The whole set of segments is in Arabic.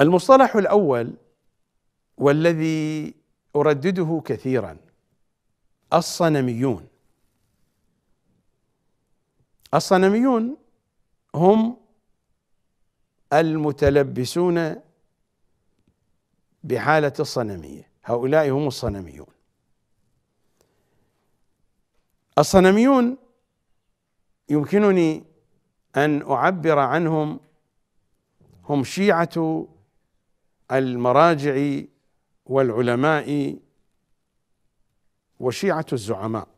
المصطلح الاول والذي اردده كثيرا الصنميون الصنميون هم المتلبسون بحاله الصنميه هؤلاء هم الصنميون الصنميون يمكنني ان اعبر عنهم هم شيعه المراجع والعلماء وشيعة الزعماء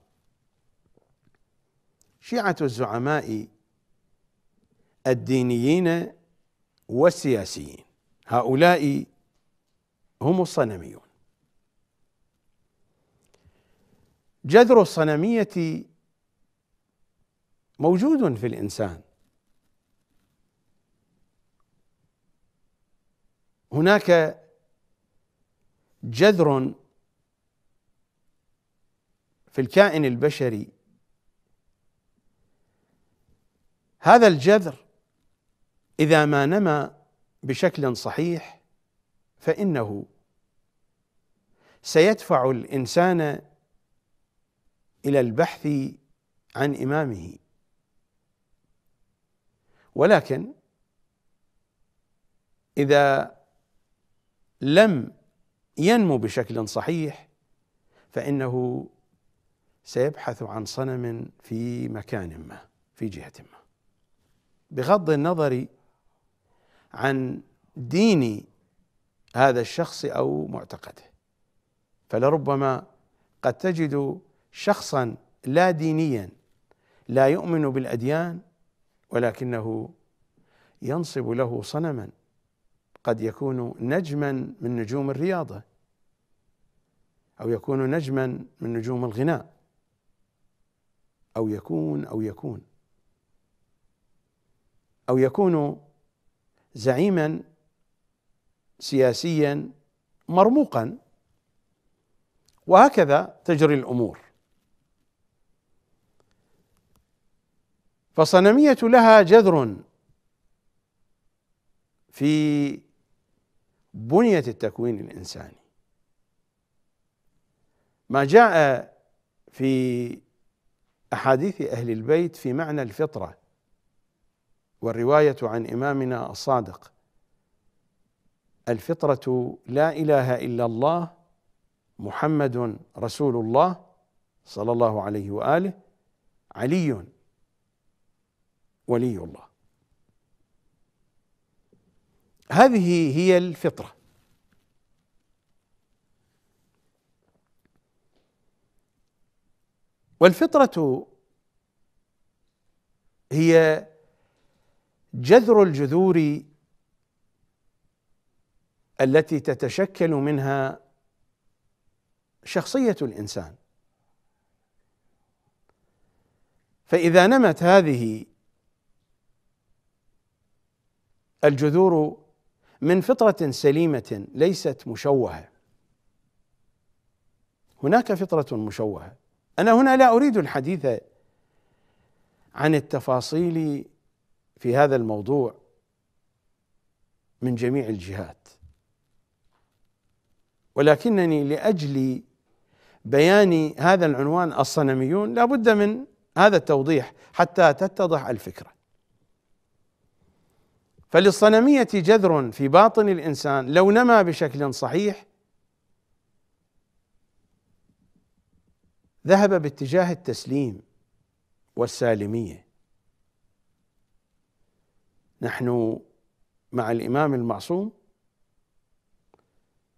شيعة الزعماء الدينيين والسياسيين هؤلاء هم الصنميون جذر الصنمية موجود في الإنسان هناك جذر في الكائن البشري هذا الجذر اذا ما نما بشكل صحيح فانه سيدفع الانسان الى البحث عن امامه ولكن اذا لم ينمو بشكل صحيح فانه سيبحث عن صنم في مكان ما في جهه ما بغض النظر عن دين هذا الشخص او معتقده فلربما قد تجد شخصا لا دينيا لا يؤمن بالاديان ولكنه ينصب له صنما قد يكون نجما من نجوم الرياضه او يكون نجما من نجوم الغناء او يكون او يكون او يكون زعيما سياسيا مرموقا وهكذا تجري الامور فصنميه لها جذر في بنية التكوين الإنساني ما جاء في أحاديث أهل البيت في معنى الفطرة والرواية عن إمامنا الصادق الفطرة لا إله إلا الله محمد رسول الله صلى الله عليه وآله علي ولي الله هذه هي الفطره والفطره هي جذر الجذور التي تتشكل منها شخصيه الانسان فاذا نمت هذه الجذور من فطره سليمه ليست مشوهه هناك فطره مشوهه انا هنا لا اريد الحديث عن التفاصيل في هذا الموضوع من جميع الجهات ولكنني لاجل بيان هذا العنوان الصنميون لابد من هذا التوضيح حتى تتضح الفكره فللصنمية جذر في باطن الإنسان لو نما بشكل صحيح ذهب باتجاه التسليم والسالمية نحن مع الإمام المعصوم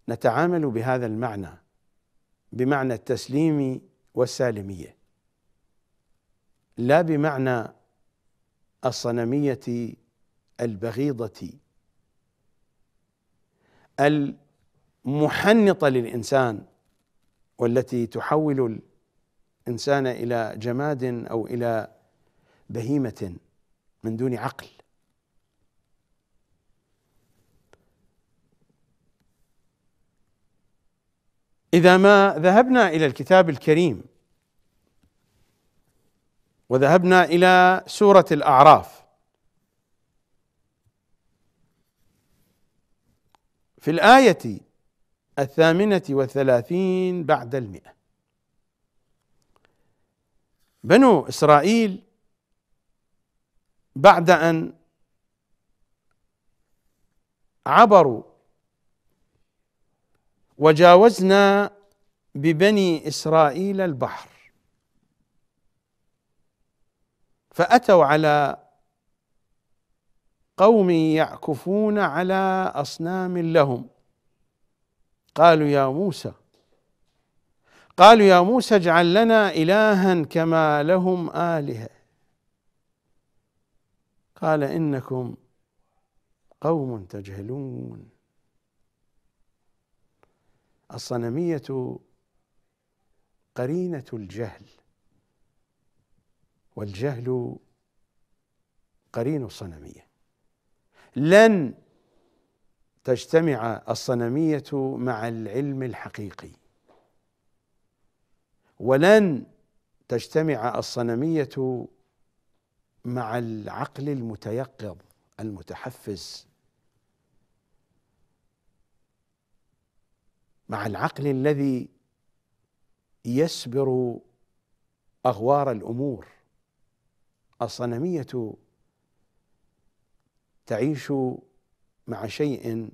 نتعامل بهذا المعنى بمعنى التسليم والسالمية لا بمعنى الصنمية البغيضة المحنطة للإنسان والتي تحول الإنسان إلى جماد أو إلى بهيمة من دون عقل إذا ما ذهبنا إلى الكتاب الكريم وذهبنا إلى سورة الأعراف في الآية الثامنة والثلاثين بعد المئة بنو إسرائيل بعد أن عبروا وجاوزنا ببني إسرائيل البحر فأتوا على قوم يعكفون على اصنام لهم قالوا يا موسى قالوا يا موسى اجعل لنا الها كما لهم الهه قال انكم قوم تجهلون الصنميه قرينه الجهل والجهل قرين الصنميه لن تجتمع الصنميه مع العلم الحقيقي ولن تجتمع الصنميه مع العقل المتيقظ المتحفز مع العقل الذي يسبر اغوار الامور الصنميه تعيش مع شيء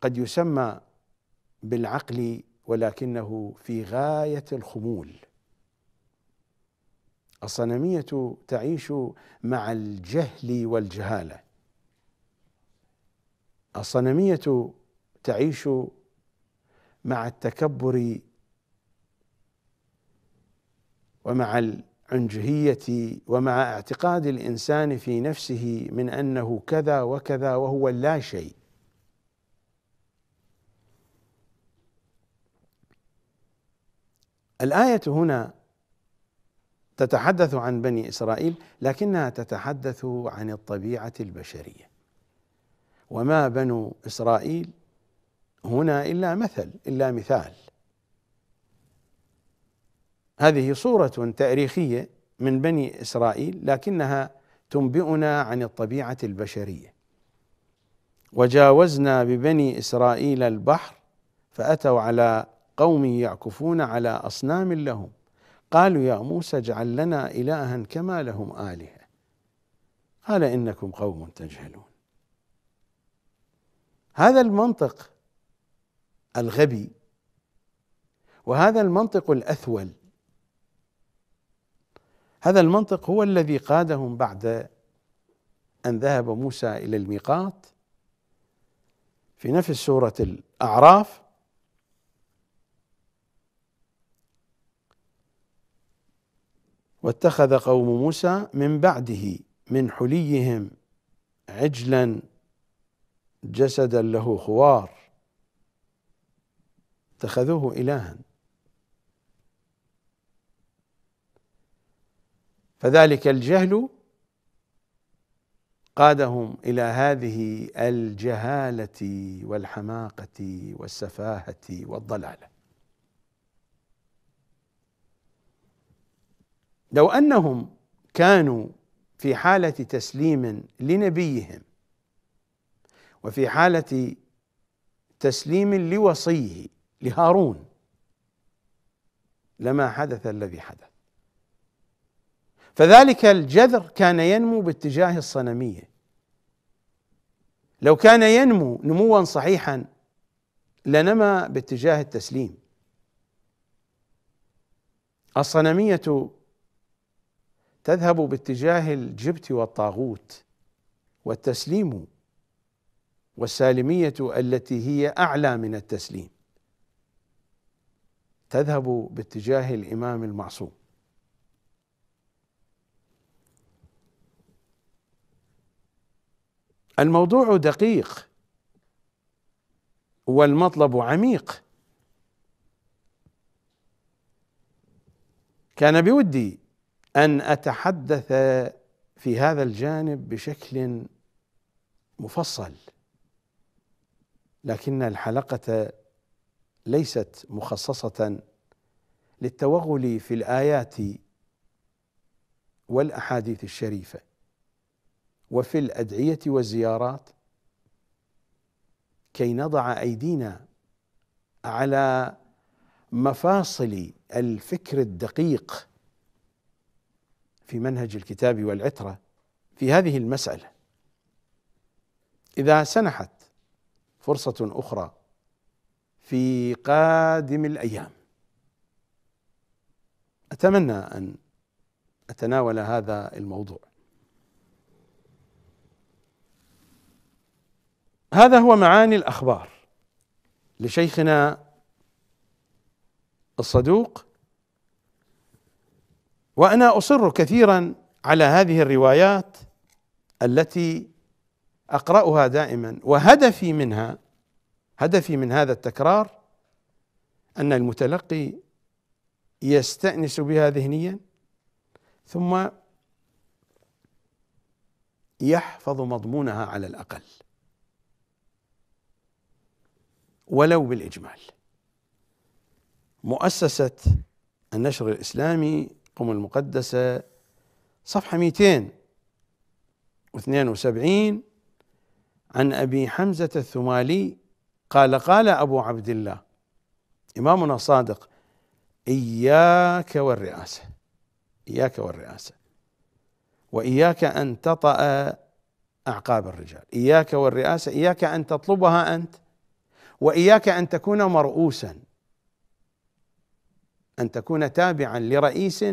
قد يسمى بالعقل ولكنه في غايه الخمول الصنميه تعيش مع الجهل والجهاله الصنميه تعيش مع التكبر ومع عنجهية ومع اعتقاد الإنسان في نفسه من أنه كذا وكذا وهو لا شيء الآية هنا تتحدث عن بني إسرائيل لكنها تتحدث عن الطبيعة البشرية وما بنو إسرائيل هنا إلا مثل إلا مثال هذه صورة تاريخية من بني إسرائيل لكنها تنبئنا عن الطبيعة البشرية وجاوزنا ببني إسرائيل البحر فأتوا على قوم يعكفون على أصنام لهم قالوا يا موسى اجعل لنا إلها كما لهم آلهة قال إنكم قوم تجهلون هذا المنطق الغبي وهذا المنطق الأثول هذا المنطق هو الذي قادهم بعد أن ذهب موسى إلى الميقات في نفس سورة الأعراف واتخذ قوم موسى من بعده من حليهم عجلا جسدا له خوار اتخذوه إلها فذلك الجهل قادهم الى هذه الجهاله والحماقه والسفاهه والضلاله لو انهم كانوا في حاله تسليم لنبيهم وفي حاله تسليم لوصيه لهارون لما حدث الذي حدث فذلك الجذر كان ينمو باتجاه الصنميه لو كان ينمو نموا صحيحا لنما باتجاه التسليم الصنميه تذهب باتجاه الجبت والطاغوت والتسليم والسالميه التي هي اعلى من التسليم تذهب باتجاه الامام المعصوم الموضوع دقيق والمطلب عميق كان بودي ان اتحدث في هذا الجانب بشكل مفصل لكن الحلقه ليست مخصصه للتوغل في الايات والاحاديث الشريفه وفي الادعيه والزيارات كي نضع ايدينا على مفاصل الفكر الدقيق في منهج الكتاب والعتره في هذه المساله اذا سنحت فرصه اخرى في قادم الايام اتمنى ان اتناول هذا الموضوع هذا هو معاني الاخبار لشيخنا الصدوق وانا اصر كثيرا على هذه الروايات التي اقراها دائما وهدفي منها هدفي من هذا التكرار ان المتلقي يستانس بها ذهنيا ثم يحفظ مضمونها على الاقل ولو بالإجمال مؤسسة النشر الإسلامي قم المقدسة صفحة 272 عن أبي حمزة الثمالي قال قال أبو عبد الله إمامنا صادق إياك والرئاسة إياك والرئاسة وإياك أن تطأ أعقاب الرجال إياك والرئاسة إياك أن تطلبها أنت واياك ان تكون مرؤوسا ان تكون تابعا لرئيس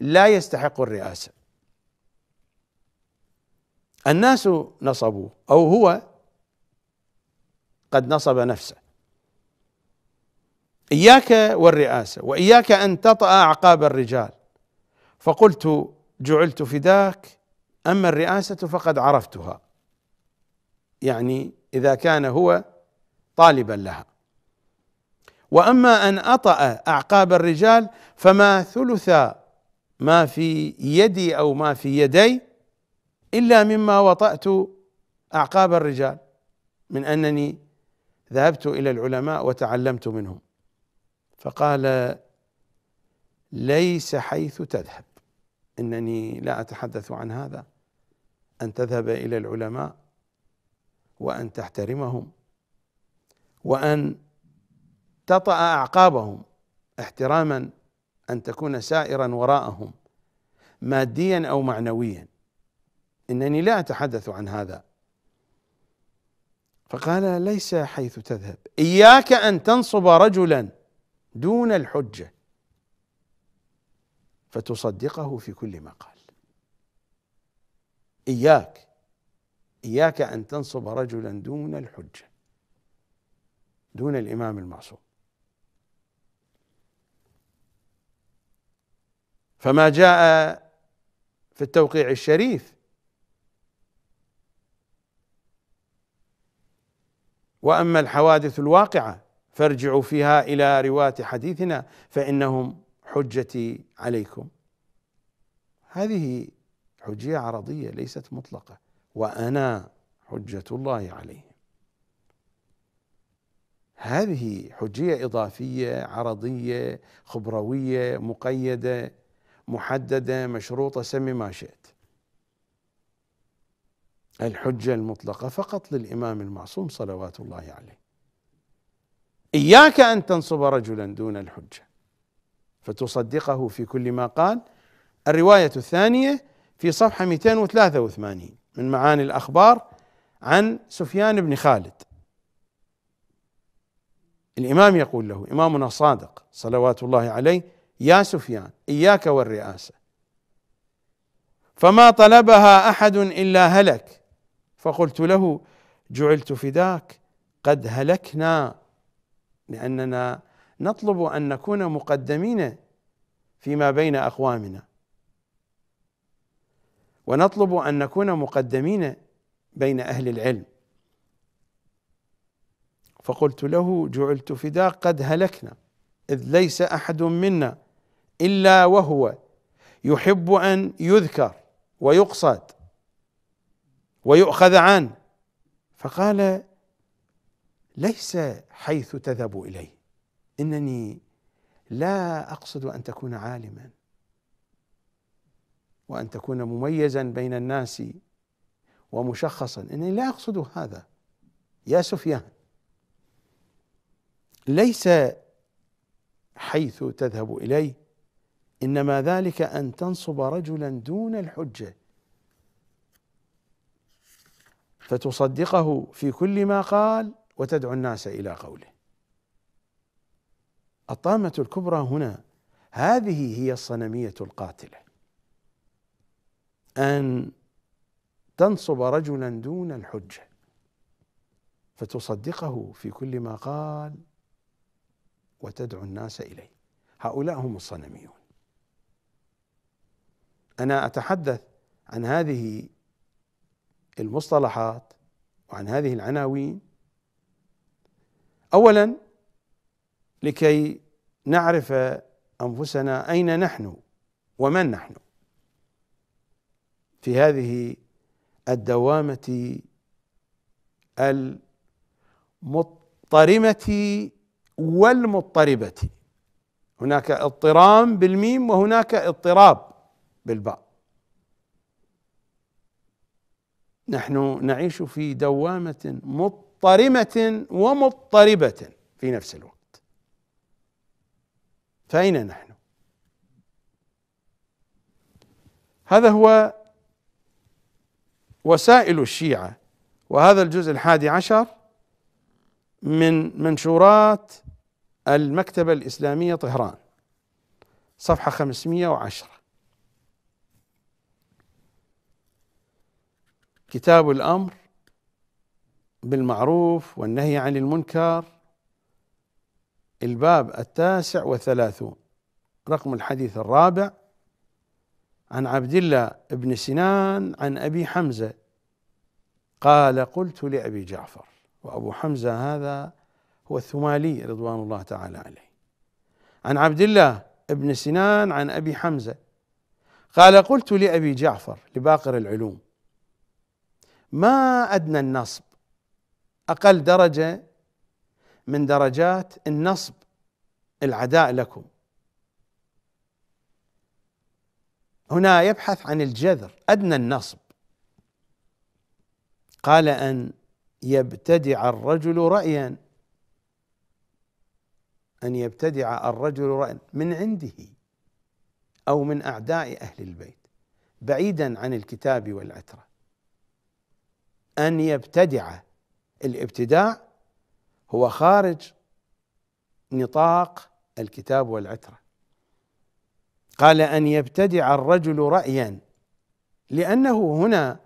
لا يستحق الرئاسه الناس نصبوه او هو قد نصب نفسه اياك والرئاسه واياك ان تطا اعقاب الرجال فقلت جعلت فداك اما الرئاسه فقد عرفتها يعني اذا كان هو طالبا لها واما ان اطا اعقاب الرجال فما ثلث ما في يدي او ما في يدي الا مما وطات اعقاب الرجال من انني ذهبت الى العلماء وتعلمت منهم فقال ليس حيث تذهب انني لا اتحدث عن هذا ان تذهب الى العلماء وان تحترمهم وأن تطأ أعقابهم احتراما أن تكون سائرا وراءهم ماديا أو معنويا إنني لا أتحدث عن هذا فقال ليس حيث تذهب إياك أن تنصب رجلا دون الحجة فتصدقه في كل ما قال إياك إياك أن تنصب رجلا دون الحجة دون الإمام المعصوم فما جاء في التوقيع الشريف واما الحوادث الواقعه فارجعوا فيها الى رواة حديثنا فانهم حجتي عليكم هذه حجيه عرضيه ليست مطلقه وانا حجه الله عليه هذه حجيه اضافيه عرضيه خبرويه مقيده محدده مشروطه سمي ما شئت الحجه المطلقه فقط للامام المعصوم صلوات الله عليه اياك ان تنصب رجلا دون الحجه فتصدقه في كل ما قال الروايه الثانيه في صفحه 283 من معاني الاخبار عن سفيان بن خالد الإمام يقول له إمامنا صادق صلوات الله عليه يا سفيان إياك والرئاسة فما طلبها أحد إلا هلك فقلت له جعلت فداك قد هلكنا لأننا نطلب أن نكون مقدمين فيما بين أقوامنا ونطلب أن نكون مقدمين بين أهل العلم فقلت له جعلت فداء قد هلكنا إذ ليس أحد منا إلا وهو يحب أن يذكر ويقصد ويؤخذ عنه فقال ليس حيث تذهب إليه إنني لا أقصد أن تكون عالما وأن تكون مميزا بين الناس ومشخصا إنني لا أقصد هذا يا سفيان ليس حيث تذهب اليه انما ذلك ان تنصب رجلا دون الحجه فتصدقه في كل ما قال وتدعو الناس الى قوله الطامه الكبرى هنا هذه هي الصنميه القاتله ان تنصب رجلا دون الحجه فتصدقه في كل ما قال وتدعو الناس اليه هؤلاء هم الصنميون انا اتحدث عن هذه المصطلحات وعن هذه العناوين اولا لكي نعرف انفسنا اين نحن ومن نحن في هذه الدوامه المضطرمه والمضطربة هناك اضطرام بالميم وهناك اضطراب بالباء نحن نعيش في دوامة مضطرمة ومضطربة في نفس الوقت فأين نحن؟ هذا هو وسائل الشيعة وهذا الجزء الحادي عشر من منشورات المكتبة الإسلامية طهران صفحة 510 كتاب الأمر بالمعروف والنهي عن المنكر الباب التاسع والثلاثون رقم الحديث الرابع عن عبد الله بن سنان عن أبي حمزة قال قلت لأبي جعفر وأبو حمزة هذا هو الثمالي رضوان الله تعالى عليه عن عبد الله بن سنان عن ابي حمزه قال قلت لابي جعفر لباقر العلوم ما ادنى النصب اقل درجه من درجات النصب العداء لكم هنا يبحث عن الجذر ادنى النصب قال ان يبتدع الرجل رايا أن يبتدع الرجل رأي من عنده أو من أعداء أهل البيت بعيدا عن الكتاب والعترة أن يبتدع الابتداع هو خارج نطاق الكتاب والعترة قال أن يبتدع الرجل رأيا لأنه هنا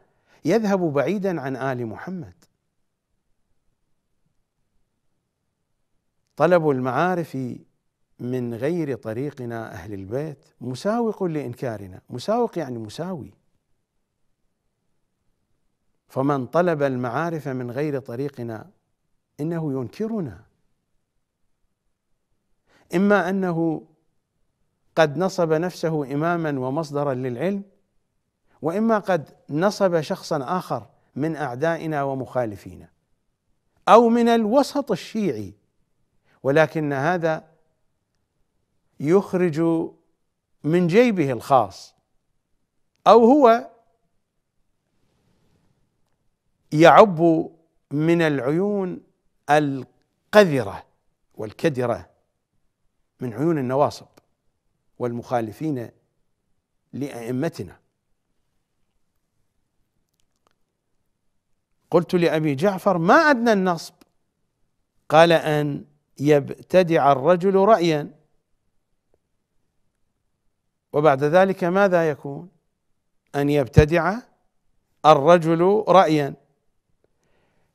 يذهب بعيدا عن آل محمد طلب المعارف من غير طريقنا أهل البيت مساوق لإنكارنا مساوق يعني مساوي فمن طلب المعارف من غير طريقنا إنه ينكرنا إما أنه قد نصب نفسه إماما ومصدرا للعلم وإما قد نصب شخصا آخر من أعدائنا ومخالفينا أو من الوسط الشيعي ولكن هذا يخرج من جيبه الخاص او هو يعب من العيون القذره والكدره من عيون النواصب والمخالفين لائمتنا قلت لابي جعفر ما ادنى النصب قال ان يبتدع الرجل رأيا وبعد ذلك ماذا يكون؟ أن يبتدع الرجل رأيا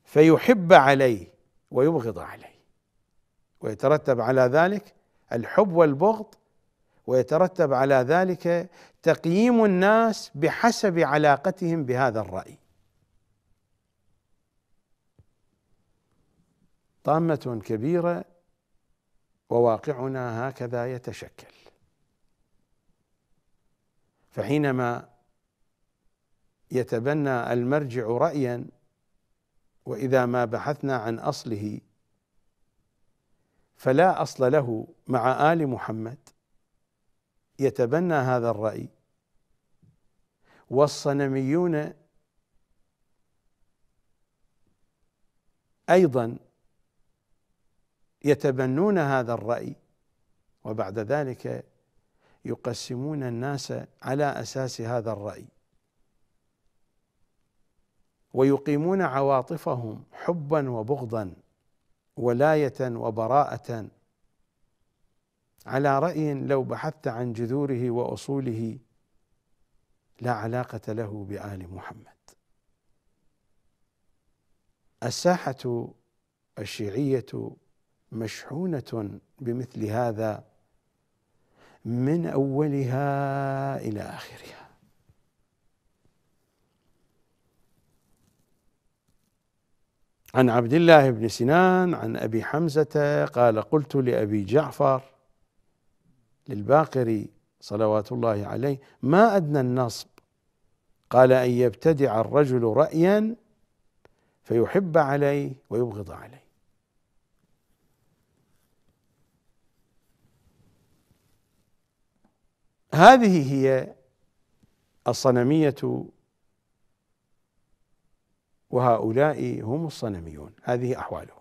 فيحب عليه ويبغض عليه ويترتب على ذلك الحب والبغض ويترتب على ذلك تقييم الناس بحسب علاقتهم بهذا الرأي طامة كبيرة وواقعنا هكذا يتشكل فحينما يتبنى المرجع رأيا وإذا ما بحثنا عن أصله فلا أصل له مع آل محمد يتبنى هذا الرأي والصنميون أيضا يتبنون هذا الرأي وبعد ذلك يقسمون الناس على أساس هذا الرأي ويقيمون عواطفهم حبا وبغضا ولاية وبراءة على رأي لو بحثت عن جذوره وأصوله لا علاقة له بآل محمد الساحة الشيعية مشحونه بمثل هذا من اولها الى اخرها عن عبد الله بن سنان عن ابي حمزه قال قلت لابي جعفر للباقري صلوات الله عليه ما ادنى النصب قال ان يبتدع الرجل رايا فيحب عليه ويبغض عليه هذه هي الصنمية وهؤلاء هم الصنميون هذه أحوالهم